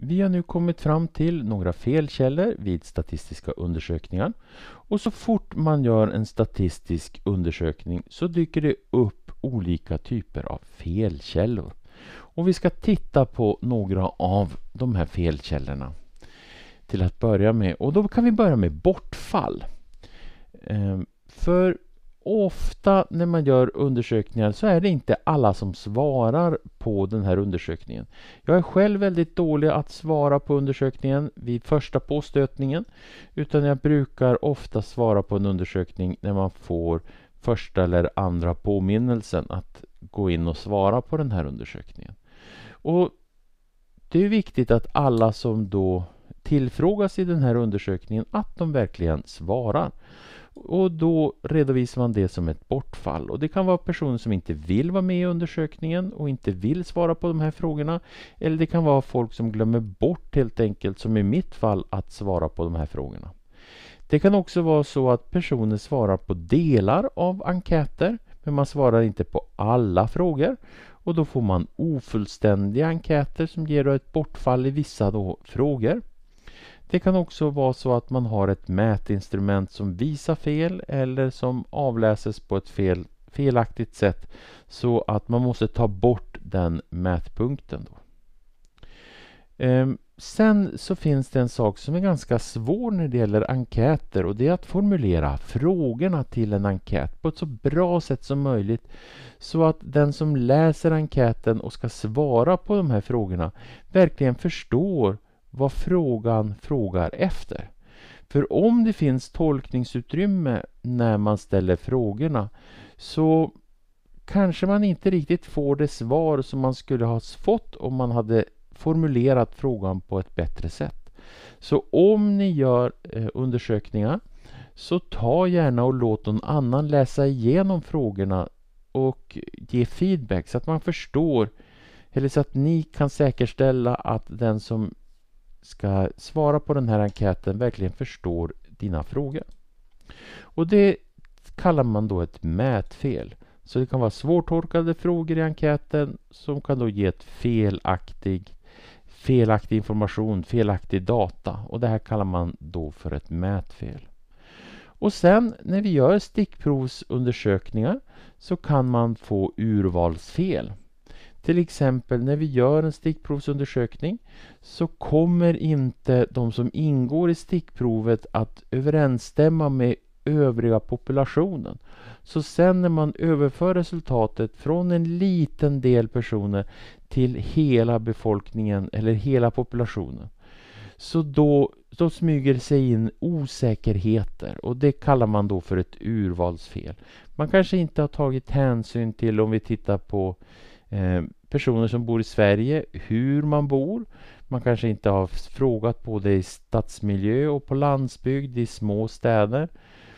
Vi har nu kommit fram till några felkällor vid statistiska undersökningar. Och så fort man gör en statistisk undersökning så dyker det upp olika typer av felkällor. Och vi ska titta på några av de här felkällorna till att börja med. Och då kan vi börja med bortfall. Ehm, för ofta när man gör undersökningar så är det inte alla som svarar på den här undersökningen. Jag är själv väldigt dålig att svara på undersökningen vid första påstötningen utan jag brukar ofta svara på en undersökning när man får första eller andra påminnelsen att gå in och svara på den här undersökningen. Och Det är viktigt att alla som då tillfrågas i den här undersökningen att de verkligen svarar. Och då redovisar man det som ett bortfall. Och det kan vara personer som inte vill vara med i undersökningen och inte vill svara på de här frågorna. Eller det kan vara folk som glömmer bort helt enkelt, som i mitt fall, att svara på de här frågorna. Det kan också vara så att personer svarar på delar av enkäter men man svarar inte på alla frågor och då får man ofullständiga enkäter som ger ett bortfall i vissa frågor. Det kan också vara så att man har ett mätinstrument som visar fel eller som avläses på ett fel, felaktigt sätt så att man måste ta bort den mätpunkten. Då. Ehm, sen så finns det en sak som är ganska svår när det gäller enkäter och det är att formulera frågorna till en enkät på ett så bra sätt som möjligt så att den som läser enkäten och ska svara på de här frågorna verkligen förstår vad frågan frågar efter. För om det finns tolkningsutrymme när man ställer frågorna så kanske man inte riktigt får det svar som man skulle ha fått om man hade formulerat frågan på ett bättre sätt. Så om ni gör eh, undersökningar så ta gärna och låt någon annan läsa igenom frågorna och ge feedback så att man förstår eller så att ni kan säkerställa att den som ska svara på den här enkäten verkligen förstår dina frågor. Och det kallar man då ett mätfel. Så det kan vara svårtolkade frågor i enkäten som kan då ge ett felaktig, felaktig information, felaktig data. Och det här kallar man då för ett mätfel. Och sen när vi gör stickprovsundersökningar så kan man få urvalsfel. Till exempel när vi gör en stickprovsundersökning så kommer inte de som ingår i stickprovet att överensstämma med övriga populationen. Så sen när man överför resultatet från en liten del personer till hela befolkningen eller hela populationen så då, då smyger sig in osäkerheter och det kallar man då för ett urvalsfel. Man kanske inte har tagit hänsyn till om vi tittar på Eh, personer som bor i Sverige, hur man bor. Man kanske inte har frågat både i stadsmiljö och på landsbygd, i små städer.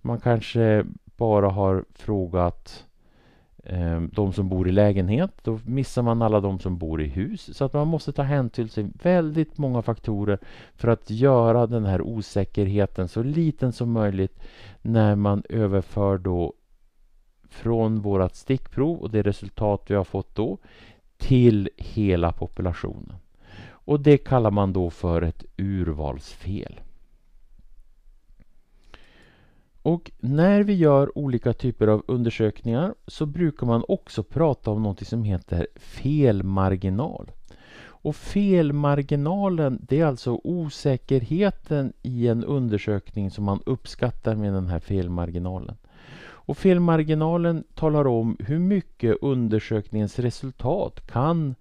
Man kanske bara har frågat eh, de som bor i lägenhet. Då missar man alla de som bor i hus. Så att man måste ta hänsyn till väldigt många faktorer för att göra den här osäkerheten så liten som möjligt när man överför då från vårt stickprov och det resultat vi har fått då till hela populationen. Och det kallar man då för ett urvalsfel. Och när vi gör olika typer av undersökningar så brukar man också prata om något som heter felmarginal. Och felmarginalen det är alltså osäkerheten i en undersökning som man uppskattar med den här felmarginalen. Och felmarginalen talar om hur mycket undersökningens resultat kan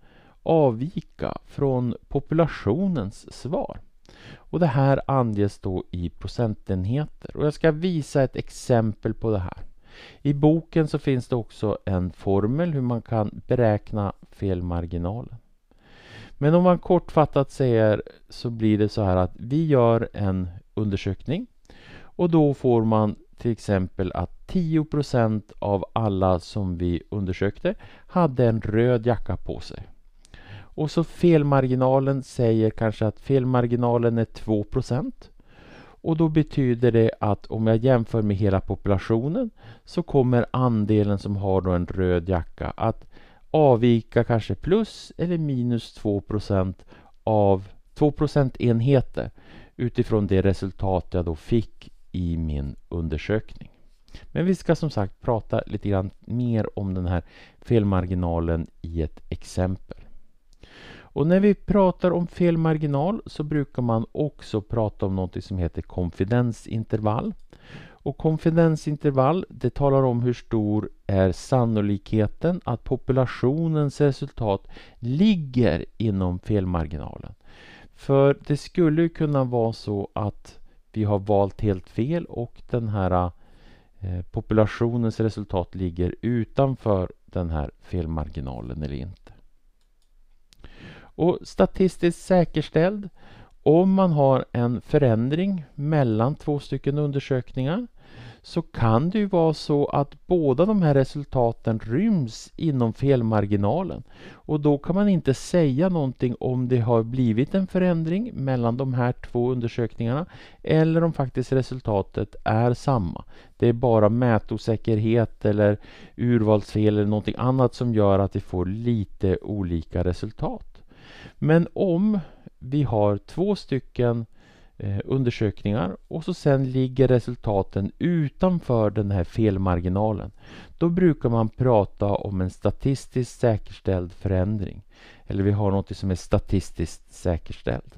avvika från populationens svar. Och det här anges då i procentenheter. Och jag ska visa ett exempel på det här. I boken så finns det också en formel hur man kan beräkna felmarginalen. Men om man kortfattat säger så blir det så här att vi gör en undersökning och då får man till exempel att 10 av alla som vi undersökte hade en röd jacka på sig. Och så felmarginalen säger kanske att felmarginalen är 2 och då betyder det att om jag jämför med hela populationen så kommer andelen som har då en röd jacka att avvika kanske plus eller minus 2 av 2 procentenheter utifrån det resultat jag då fick i min undersökning. Men vi ska som sagt prata lite grann mer om den här felmarginalen i ett exempel. Och när vi pratar om felmarginal så brukar man också prata om något som heter konfidensintervall. Och konfidensintervall det talar om hur stor är sannolikheten att populationens resultat ligger inom felmarginalen. För det skulle kunna vara så att vi har valt helt fel och den här eh, populationens resultat ligger utanför den här felmarginalen eller inte. Och statistiskt säkerställd om man har en förändring mellan två stycken undersökningar så kan det ju vara så att båda de här resultaten ryms inom felmarginalen. Och då kan man inte säga någonting om det har blivit en förändring mellan de här två undersökningarna eller om faktiskt resultatet är samma. Det är bara mätosäkerhet eller urvalsfel eller någonting annat som gör att vi får lite olika resultat. Men om vi har två stycken Eh, undersökningar och så sen ligger resultaten utanför den här felmarginalen. Då brukar man prata om en statistiskt säkerställd förändring. Eller vi har något som är statistiskt säkerställd.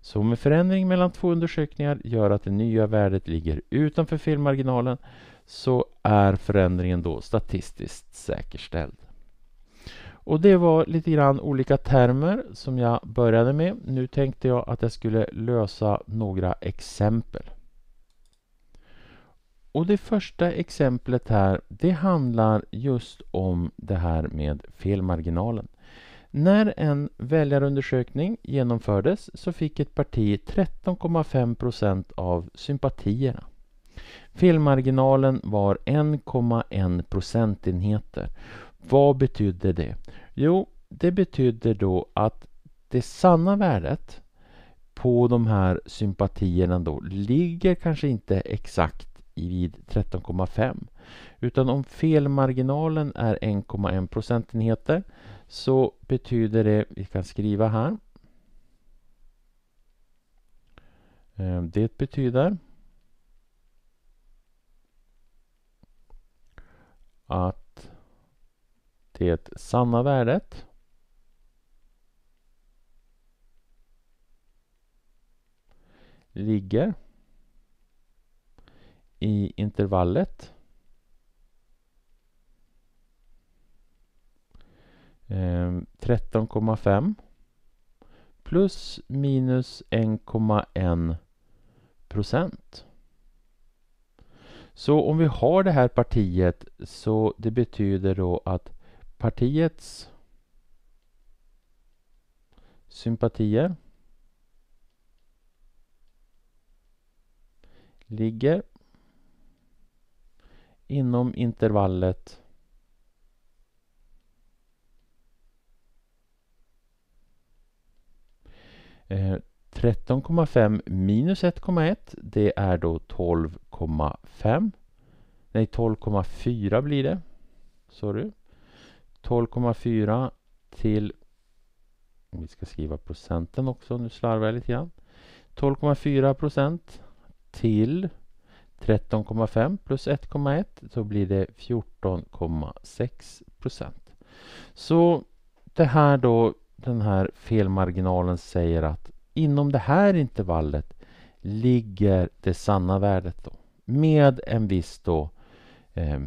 Så om en förändring mellan två undersökningar gör att det nya värdet ligger utanför felmarginalen så är förändringen då statistiskt säkerställd. Och det var lite grann olika termer som jag började med. Nu tänkte jag att jag skulle lösa några exempel. Och det första exemplet här, det handlar just om det här med felmarginalen. När en väljarundersökning genomfördes så fick ett parti 13,5 av sympatierna. Felmarginalen var 1,1 procentenheter. Vad betydde det? Jo, det betydde då att det sanna värdet på de här sympatierna då ligger kanske inte exakt vid 13,5 utan om felmarginalen är 1,1 procentenheter så betyder det, vi kan skriva här eh, det betyder att det sanna värdet. ligger i intervallet ehm, 13,5 plus minus 1,1 procent. Så om vi har det här partiet så det betyder då att partiets sympatier ligger inom intervallet 13,5 eh, minus 1,1 det är då 12,5 nej 12,4 blir det sorry 12,4 till vi ska skriva procenten också, nu slarvar jag lite grann. 12,4 procent till 13,5 plus 1,1 så blir det 14,6 procent. Så det här då, den här felmarginalen säger att inom det här intervallet ligger det sanna värdet då med en viss då eh,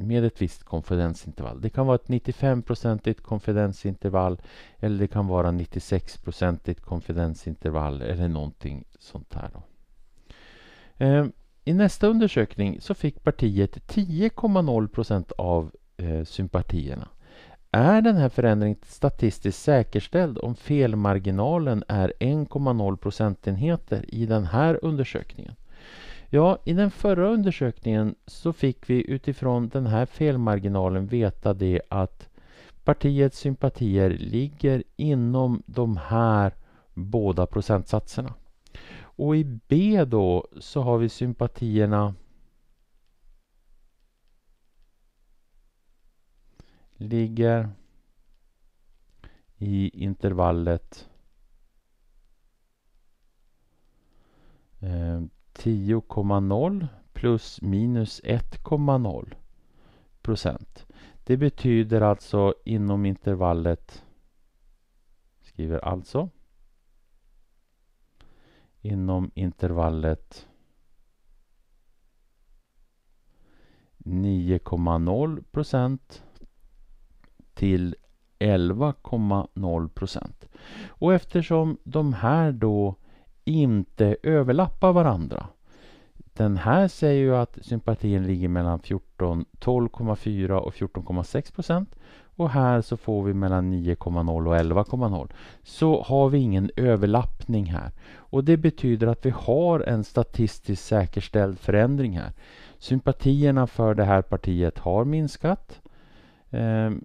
med ett visst konfidensintervall. Det kan vara ett 95-procentigt konfidensintervall eller det kan vara 96-procentigt konfidensintervall eller någonting sånt här. Då. Ehm, I nästa undersökning så fick partiet 10,0 procent av eh, sympatierna. Är den här förändringen statistiskt säkerställd om felmarginalen är 1,0 procentenheter i den här undersökningen? Ja, i den förra undersökningen så fick vi utifrån den här felmarginalen veta det att partiets sympatier ligger inom de här båda procentsatserna. Och i B då så har vi sympatierna ligger i intervallet eh, 10,0 plus minus 1,0 procent. Det betyder alltså inom intervallet skriver alltså inom intervallet 9,0 procent till 11,0 procent. Och eftersom de här då inte överlappar varandra. Den här säger ju att sympatin ligger mellan 12,4 och 14,6 procent och här så får vi mellan 9,0 och 11,0. Så har vi ingen överlappning här och det betyder att vi har en statistiskt säkerställd förändring här. Sympatierna för det här partiet har minskat. Ehm,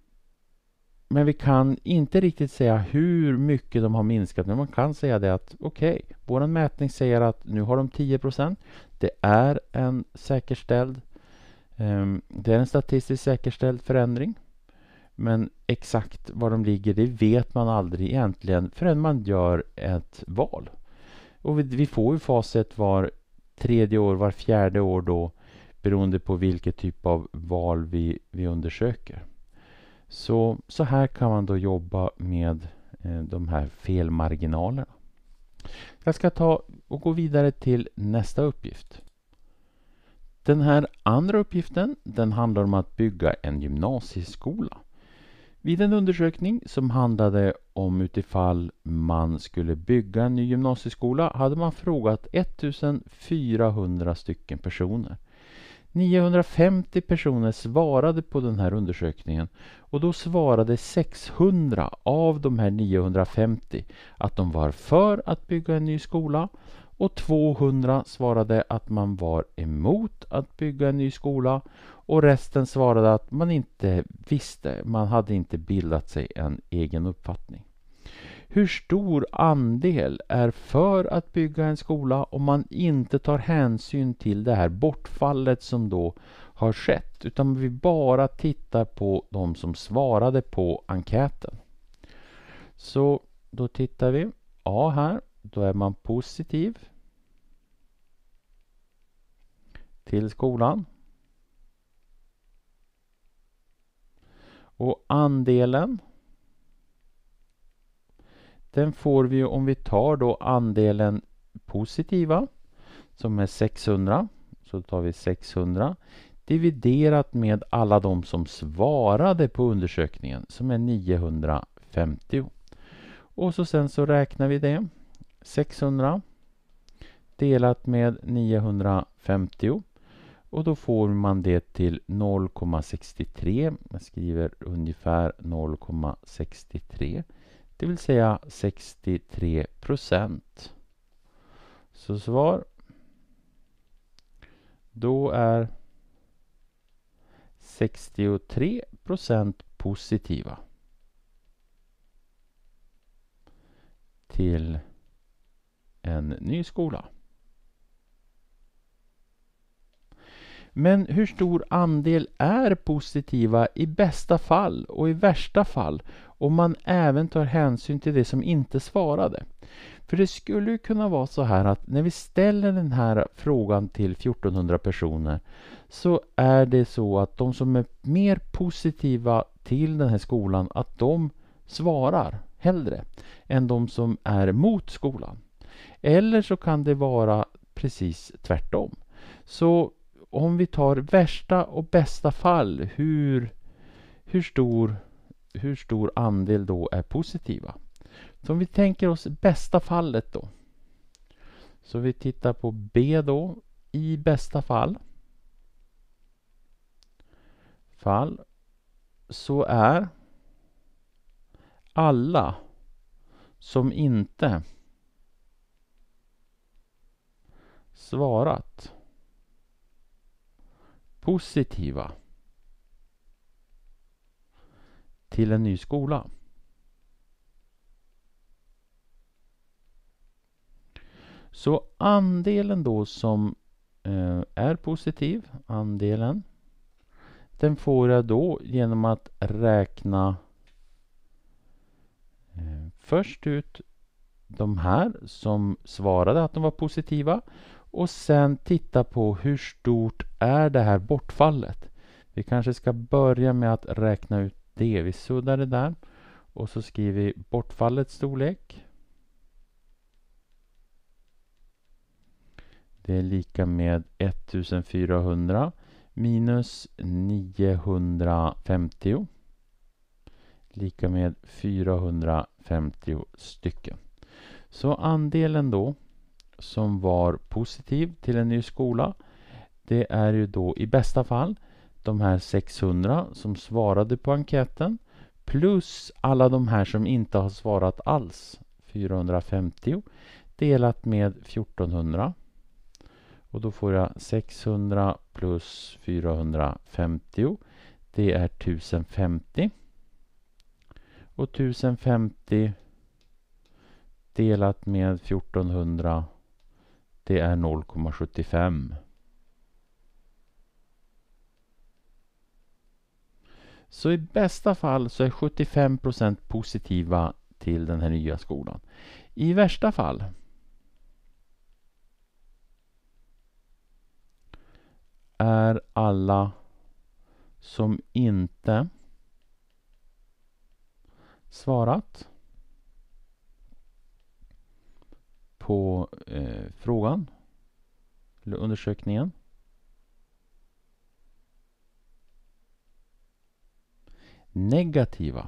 men vi kan inte riktigt säga hur mycket de har minskat. Men man kan säga det att okej, okay, vår mätning säger att nu har de 10 Det är en säkerställd ehm, det är en statistiskt säkerställd förändring. Men exakt var de ligger det vet man aldrig egentligen förrän man gör ett val. Och vi får ju facit var tredje år, var fjärde år då beroende på vilket typ av val vi, vi undersöker. Så, så här kan man då jobba med eh, de här felmarginalerna. Jag ska ta och gå vidare till nästa uppgift. Den här andra uppgiften den handlar om att bygga en gymnasieskola. Vid en undersökning som handlade om utifall man skulle bygga en ny gymnasieskola hade man frågat 1400 stycken personer. 950 personer svarade på den här undersökningen och då svarade 600 av de här 950 att de var för att bygga en ny skola och 200 svarade att man var emot att bygga en ny skola och resten svarade att man inte visste, man hade inte bildat sig en egen uppfattning. Hur stor andel är för att bygga en skola om man inte tar hänsyn till det här bortfallet som då har skett utan vi bara tittar på de som svarade på enkäten. Så då tittar vi. Ja, här. Då är man positiv till skolan. Och andelen den får vi om vi tar då andelen positiva som är 600. Så tar vi 600 dividerat med alla de som svarade på undersökningen som är 950. Och så sen så räknar vi det. 600 delat med 950 och då får man det till 0,63. Jag skriver ungefär 0,63 det vill säga 63 procent. Så svar. Då är 63 procent positiva. Till en ny skola. Men hur stor andel är positiva i bästa fall och i värsta fall om man även tar hänsyn till det som inte svarade. För det skulle ju kunna vara så här att när vi ställer den här frågan till 1400 personer så är det så att de som är mer positiva till den här skolan att de svarar hellre än de som är mot skolan. Eller så kan det vara precis tvärtom. Så om vi tar värsta och bästa fall, hur, hur stor hur stor andel då är positiva? Så om vi tänker oss bästa fallet då. Så vi tittar på B då, i bästa fall. Fall. Så är alla som inte svarat positiva till en ny skola. Så andelen då som eh, är positiv, andelen, den får jag då genom att räkna eh, först ut de här som svarade att de var positiva och sen titta på hur stort är det här bortfallet. Vi kanske ska börja med att räkna ut D. Vi suddar det där. Och så skriver vi bortfallets storlek. Det är lika med 1400 minus 950 lika med 450 stycken. Så andelen då som var positiv till en ny skola det är ju då i bästa fall de här 600 som svarade på enkäten plus alla de här som inte har svarat alls, 450 delat med 1400. Och då får jag 600 plus 450. Det är 1050. Och 1050 delat med 1400 det är 0,75. Så i bästa fall så är 75 positiva till den här nya skolan. I värsta fall är alla som inte svarat på eh, frågan eller undersökningen negativa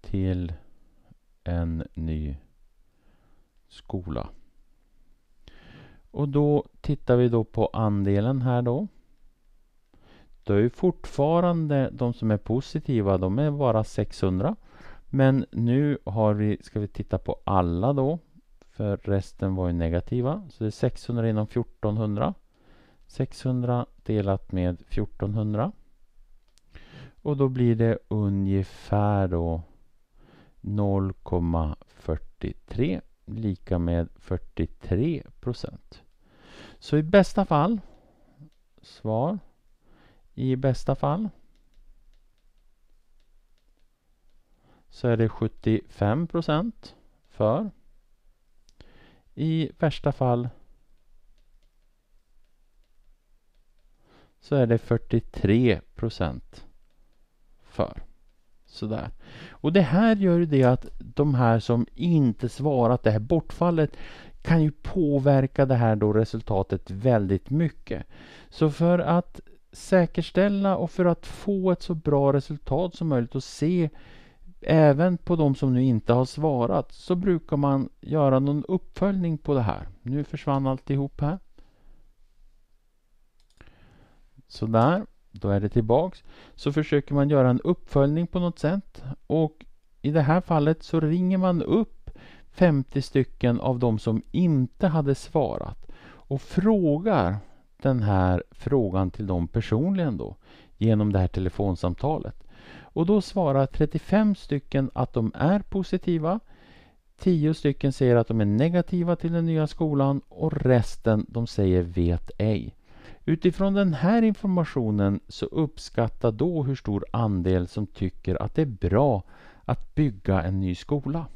till en ny skola. Och då tittar vi då på andelen här då. Då är fortfarande de som är positiva, de är bara 600. Men nu har vi, ska vi titta på alla då. För resten var ju negativa. Så det är 600 inom 1400. 600 delat med 1400. Och då blir det ungefär då 0,43 lika med 43 procent. Så i bästa fall, svar, i bästa fall så är det 75 procent för. I värsta fall så är det 43 procent för. Sådär. Och det här gör ju det att de här som inte svarat, det här bortfallet, kan ju påverka det här då resultatet väldigt mycket. Så för att säkerställa och för att få ett så bra resultat som möjligt och se även på de som nu inte har svarat så brukar man göra någon uppföljning på det här. Nu försvann alltihop här. Sådär, då är det tillbaks. Så försöker man göra en uppföljning på något sätt och i det här fallet så ringer man upp 50 stycken av de som inte hade svarat och frågar den här frågan till dem personligen då genom det här telefonsamtalet. Och då svarar 35 stycken att de är positiva. 10 stycken säger att de är negativa till den nya skolan och resten de säger vet ej. Utifrån den här informationen så uppskatta då hur stor andel som tycker att det är bra att bygga en ny skola.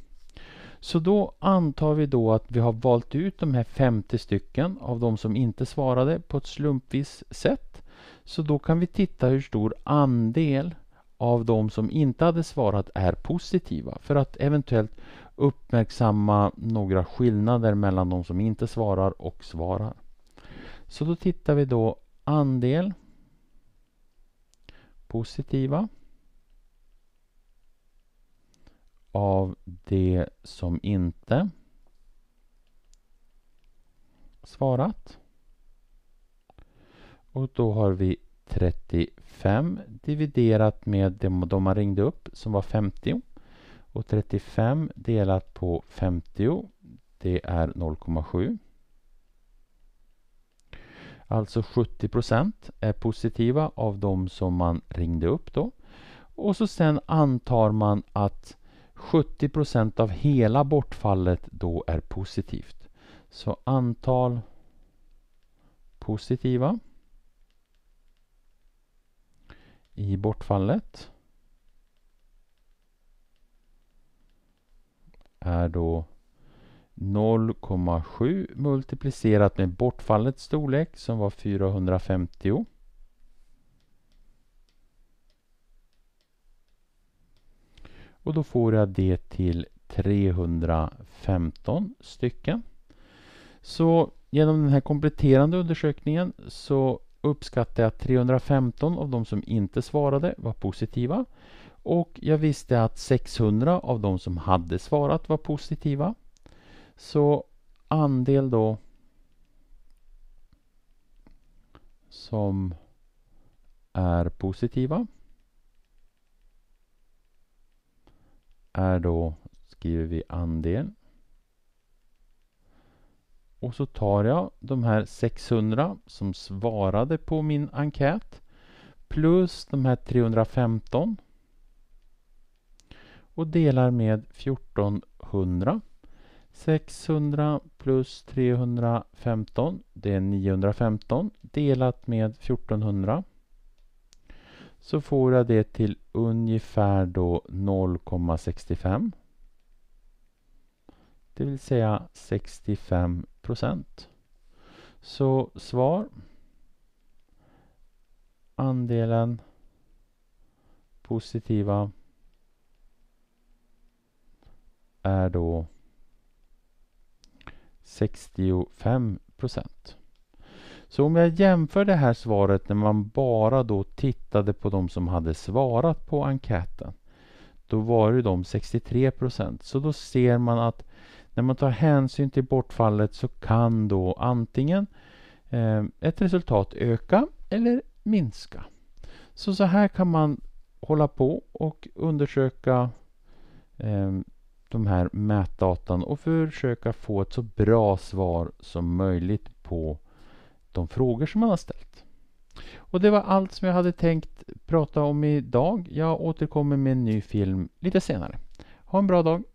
Så då antar vi då att vi har valt ut de här 50 stycken av de som inte svarade på ett slumpvis sätt. Så då kan vi titta hur stor andel av de som inte hade svarat är positiva för att eventuellt uppmärksamma några skillnader mellan de som inte svarar och svarar. Så då tittar vi då andel positiva av det som inte svarat. Och då har vi 35 dividerat med de, de man ringde upp som var 50. Och 35 delat på 50 det är 0,7. Alltså 70 procent är positiva av de som man ringde upp då. Och så sen antar man att 70 procent av hela bortfallet då är positivt. Så antal positiva i bortfallet är då 0,7 multiplicerat med bortfallets storlek som var 450. Och då får jag det till 315 stycken. Så genom den här kompletterande undersökningen så uppskattade jag att 315 av de som inte svarade var positiva. Och jag visste att 600 av de som hade svarat var positiva. Så andel då som är positiva är då, skriver vi andel. Och så tar jag de här 600 som svarade på min enkät plus de här 315 och delar med 1400 600 plus 315, det är 915, delat med 1400. Så får jag det till ungefär då 0,65. Det vill säga 65 procent. Så svar. Andelen positiva är då 65 procent. Så om jag jämför det här svaret när man bara då tittade på de som hade svarat på enkäten. Då var det de 63 procent. Så då ser man att när man tar hänsyn till bortfallet så kan då antingen eh, ett resultat öka eller minska. Så så här kan man hålla på och undersöka eh, de här mätdatan och försöka få ett så bra svar som möjligt på de frågor som man har ställt. Och det var allt som jag hade tänkt prata om idag. Jag återkommer med en ny film lite senare. Ha en bra dag!